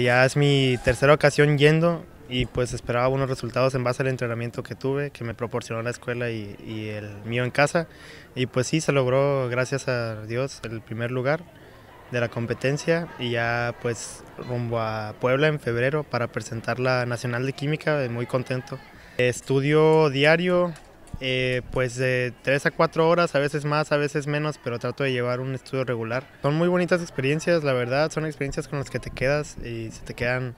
Ya es mi tercera ocasión yendo y pues esperaba unos resultados en base al entrenamiento que tuve, que me proporcionó la escuela y, y, el mío en casa. Y pues sí, se logró, gracias a Dios, el primer lugar de la competencia y ya pues rumbo a Puebla en febrero para presentar la Nacional de Química, muy contento. Estudio diario, eh, pues de 3 a 4 horas, a veces más, a veces menos, pero trato de llevar un estudio regular. Son muy bonitas experiencias, la verdad, son experiencias con las que te quedas y se te quedan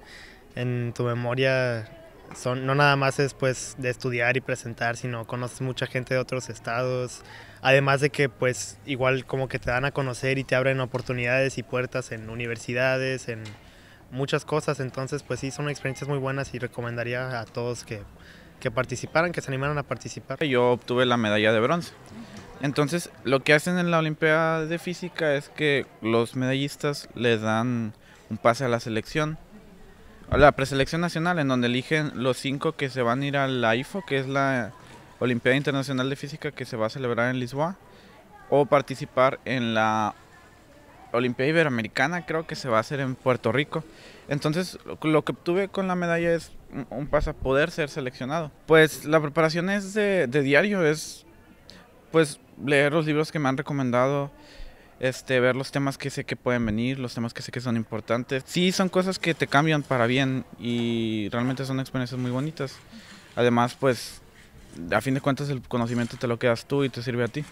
en tu memoria. Son, no nada más es pues, de estudiar y presentar, sino conoces mucha gente de otros estados, además de que pues igual como que te dan a conocer y te abren oportunidades y puertas en universidades, en muchas cosas, entonces pues sí, son experiencias muy buenas y recomendaría a todos que que participaran, que se animaran a participar. Yo obtuve la medalla de bronce. Entonces, lo que hacen en la Olimpiada de Física es que los medallistas les dan un pase a la selección, a la preselección nacional, en donde eligen los cinco que se van a ir a la IFO, que es la Olimpiada Internacional de Física que se va a celebrar en Lisboa, o participar en la Olimpiada Iberoamericana, creo que se va a hacer en Puerto Rico. Entonces, lo que obtuve con la medalla es un paso a poder ser seleccionado. Pues la preparación es de, diario, es pues leer los libros que me han recomendado, este, ver los temas que sé que pueden venir, los temas que sé que son importantes. Sí, son cosas que te cambian para bien y realmente son experiencias muy bonitas. Además, pues, a fin de cuentas el conocimiento te lo quedas tú y te sirve a ti.